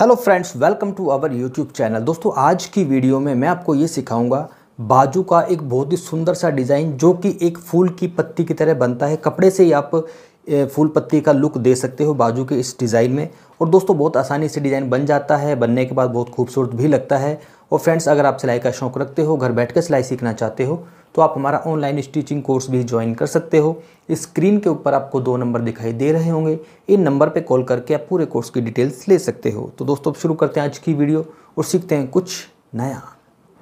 hello friends welcome to our YouTube channel दोस्तों आज की वीडियो में मैं आपको ये सिखाऊंगा बाजू का एक बहुत ही सुंदर सा डिज़ाइन जो कि एक फूल की पत्ती की तरह बनता है कपड़े से ही आप फूल पत्ती का लुक दे सकते हो बाजू के इस डिज़ाइन में और दोस्तों बहुत आसानी से डिज़ाइन बन जाता है बनने के बाद बहुत खूबसूरत भी लगता है और फ्रेंड्स अगर आप सिलाई का शौक रखते हो घर बैठ कर सिलाई सीखना चाहते हो तो आप हमारा ऑनलाइन स्टिचिंग कोर्स भी ज्वाइन कर सकते हो स्क्रीन के ऊपर आपको दो नंबर दिखाई दे रहे होंगे इन नंबर पर कॉल करके आप पूरे कोर्स की डिटेल्स ले सकते हो तो दोस्तों अब शुरू करते हैं आज की वीडियो और सीखते हैं कुछ नया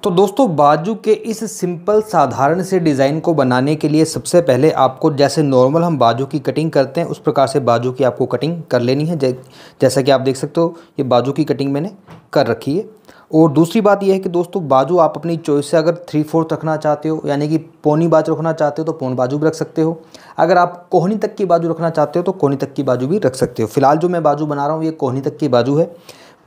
तो दोस्तों बाजू के इस सिंपल साधारण से डिज़ाइन को बनाने के लिए सबसे पहले आपको जैसे नॉर्मल हम बाजू की कटिंग करते हैं उस प्रकार से बाजू की आपको कटिंग कर लेनी है जैसा कि आप देख सकते हो ये बाजू की कटिंग मैंने कर रखी है और दूसरी बात यह है कि दोस्तों बाजू आप अपनी चॉइस से अगर थ्री फोर्थ रखना चाहते हो यानी कि पोनी बाजू रखना चाहते हो तो पोन बाजू भी रख सकते हो अगर आप कोहनी तक की बाजू रखना चाहते हो तो कोहनी तक की बाजू भी रख सकते हो फिलहाल जो मैं बाजू बना रहा हूँ ये कोहनी तक की बाजू है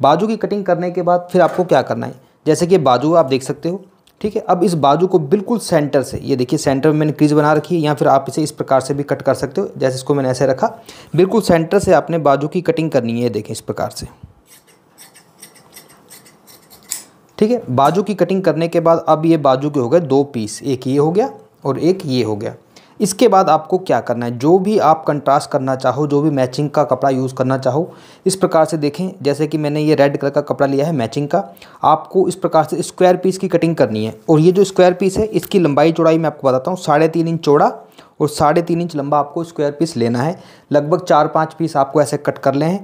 बाजू की कटिंग करने के बाद फिर आपको क्या करना है जैसे कि बाजू आप देख सकते हो ठीक है अब इस बाजू को बिल्कुल सेंटर से ये देखिए सेंटर में मैंने क्रीज बना रखी है या फिर आप इसे इस प्रकार से भी कट कर सकते हो जैसे इसको मैंने ऐसे रखा बिल्कुल सेंटर से आपने बाजू की कटिंग करनी है ये देखें इस प्रकार से ठीक है बाजू की कटिंग करने के बाद अब ये बाजू के हो गए दो पीस एक ये हो गया और एक ये हो गया इसके बाद आपको क्या करना है जो भी आप कंट्रास्ट करना चाहो जो भी मैचिंग का कपड़ा यूज़ करना चाहो इस प्रकार से देखें जैसे कि मैंने ये रेड कलर का कपड़ा लिया है मैचिंग का आपको इस प्रकार से स्क्वायर पीस की कटिंग करनी है और ये जो स्क्वायर पीस है इसकी लंबाई चौड़ाई मैं आपको बताता हूँ साढ़े तीन इंच चौड़ा और साढ़े तीन इंच लंबा आपको स्क्वायर पीस लेना है लगभग चार पाँच पीस आपको ऐसे कट कर लें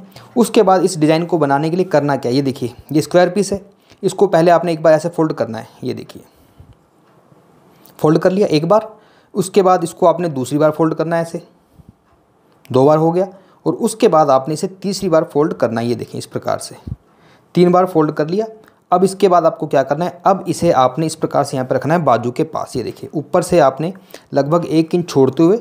उसके बाद इस डिज़ाइन को बनाने के लिए करना क्या ये देखिए ये स्क्वायर पीस है इसको पहले आपने एक बार ऐसे फोल्ड करना है ये देखिए फोल्ड कर लिया एक बार उसके बाद इसको आपने दूसरी बार फोल्ड करना है ऐसे दो बार हो गया और उसके बाद आपने इसे तीसरी बार फोल्ड करना है ये देखें इस प्रकार से तीन बार फोल्ड कर लिया अब इसके बाद आपको क्या करना है अब इसे आपने इस प्रकार से यहाँ पर रखना है बाजू के पास ये देखिए ऊपर से आपने लगभग एक इंच छोड़ते हुए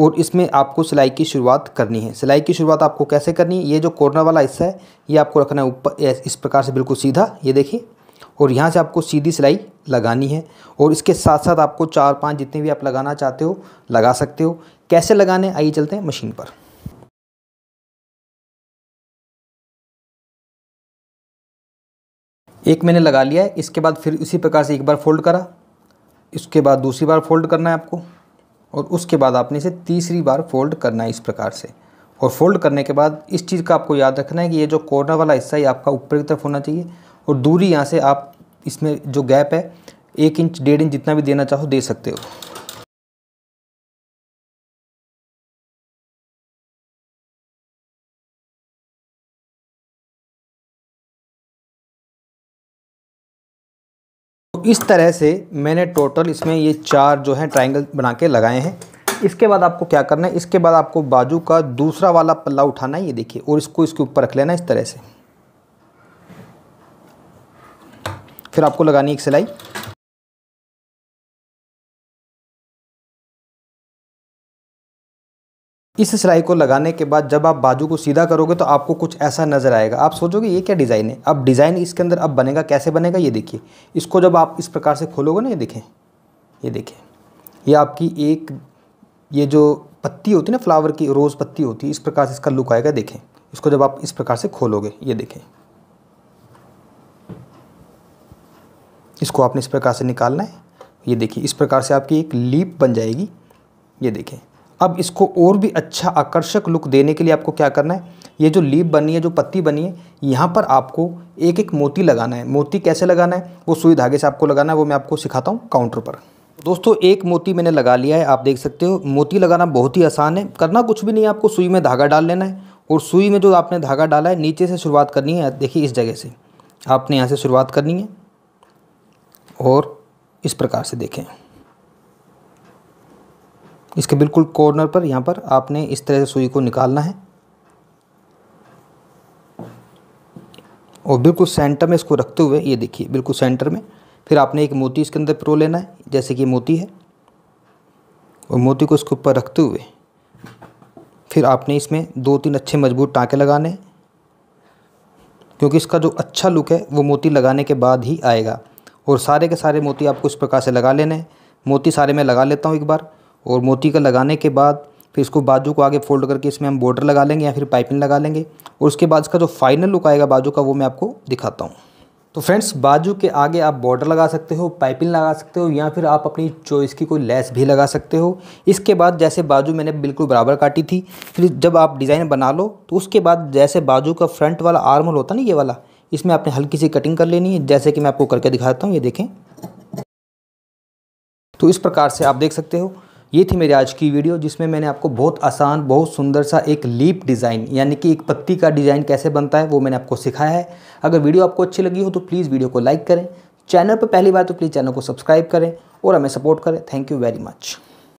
और इसमें आपको सिलाई की शुरुआत करनी है सिलाई की शुरुआत आपको कैसे करनी है ये जो कॉर्नर वाला हिस्सा है ये आपको रखना है ऊपर इस प्रकार से बिल्कुल सीधा ये देखिए और यहाँ से आपको सीधी सिलाई लगानी है और इसके साथ साथ आपको चार पाँच जितने भी आप लगाना चाहते हो लगा सकते हो कैसे लगाने आइए चलते हैं मशीन पर एक मैंने लगा लिया है इसके बाद फिर इसी प्रकार से एक बार फोल्ड करा इसके बाद दूसरी बार फोल्ड करना है आपको और उसके बाद आपने इसे तीसरी बार फोल्ड करना है इस प्रकार से और फोल्ड करने के बाद इस चीज़ का आपको याद रखना है कि ये जो कॉर्नर वाला हिस्सा ही आपका ऊपर की तरफ होना चाहिए और दूरी यहाँ से आप इसमें जो गैप है एक इंच डेढ़ इंच जितना भी देना चाहो दे सकते हो इस तरह से मैंने टोटल इसमें ये चार जो हैं ट्राइंगल बना के लगाए हैं इसके बाद आपको क्या करना है इसके बाद आपको बाजू का दूसरा वाला पल्ला उठाना है ये देखिए और इसको इसके ऊपर रख लेना इस तरह से फिर आपको लगानी एक सिलाई इस सिलाई को लगाने के बाद जब आप बाजू को सीधा करोगे तो आपको कुछ ऐसा नज़र आएगा आप सोचोगे ये क्या डिज़ाइन है अब डिज़ाइन इसके अंदर अब बनेगा कैसे बनेगा ये देखिए इसको जब आप इस प्रकार से खोलोगे ना ये देखें ये देखें ये आपकी एक ये जो पत्ती होती है ना फ्लावर की रोज़ पत्ती होती है इस प्रकार से इसका लुक आएगा देखें इसको जब आप इस प्रकार से खोलोगे ये देखें इसको आपने इस प्रकार से निकालना है ये देखिए इस प्रकार से आपकी एक लीप बन जाएगी ये देखें अब इसको और भी अच्छा आकर्षक लुक देने के लिए आपको क्या करना है ये जो लीप बनी है जो पत्ती बनी है यहाँ पर आपको एक एक मोती लगाना है मोती कैसे लगाना है वो सुई धागे से आपको लगाना है वो मैं आपको सिखाता हूँ काउंटर पर दोस्तों एक मोती मैंने लगा लिया है आप देख सकते हो मोती लगाना बहुत ही आसान है करना कुछ भी नहीं है आपको सुई में धागा डाल लेना है और सुई में जो आपने धागा डाला है नीचे से शुरुआत करनी है देखिए इस जगह से आपने यहाँ से शुरुआत करनी है और इस प्रकार से देखें इसके बिल्कुल कॉर्नर पर यहाँ पर आपने इस तरह से सुई को निकालना है और बिल्कुल सेंटर में इसको रखते हुए ये देखिए बिल्कुल सेंटर में फिर आपने एक मोती इसके अंदर प्रो लेना है जैसे कि मोती है और मोती को इसके ऊपर रखते हुए फिर आपने इसमें दो तीन अच्छे मजबूत टाँके लगाने हैं क्योंकि इसका जो अच्छा लुक है वो मोती लगाने के बाद ही आएगा और सारे के सारे मोती आपको इस प्रकार से लगा लेने हैं मोती सारे मैं लगा लेता हूँ एक बार और मोती का लगाने के बाद फिर इसको बाजू को आगे फोल्ड करके इसमें हम बॉर्डर लगा लेंगे या फिर पाइपिंग लगा लेंगे और उसके बाद इसका जो फाइनल लुक आएगा बाजू का वो मैं आपको दिखाता हूँ तो फ्रेंड्स बाजू के आगे आप बॉर्डर लगा सकते हो पाइपिंग लगा सकते हो या फिर आप अपनी चॉइस की कोई लेस भी लगा सकते हो इसके बाद जैसे बाजू मैंने बिल्कुल बराबर काटी थी फिर जब आप डिज़ाइन बना लो तो उसके बाद जैसे बाजू का फ्रंट वाला आर्म होता ना ये वाला इसमें आपने हल्की सी कटिंग कर लेनी है जैसे कि मैं आपको करके दिखाता हूँ ये देखें तो इस प्रकार से आप देख सकते हो ये थी मेरी आज की वीडियो जिसमें मैंने आपको बहुत आसान बहुत सुंदर सा एक लीप डिज़ाइन यानी कि एक पत्ती का डिज़ाइन कैसे बनता है वो मैंने आपको सिखाया है अगर वीडियो आपको अच्छी लगी हो तो प्लीज़ वीडियो को लाइक करें चैनल पर पहली बार तो प्लीज़ चैनल को सब्सक्राइब करें और हमें सपोर्ट करें थैंक यू वेरी मच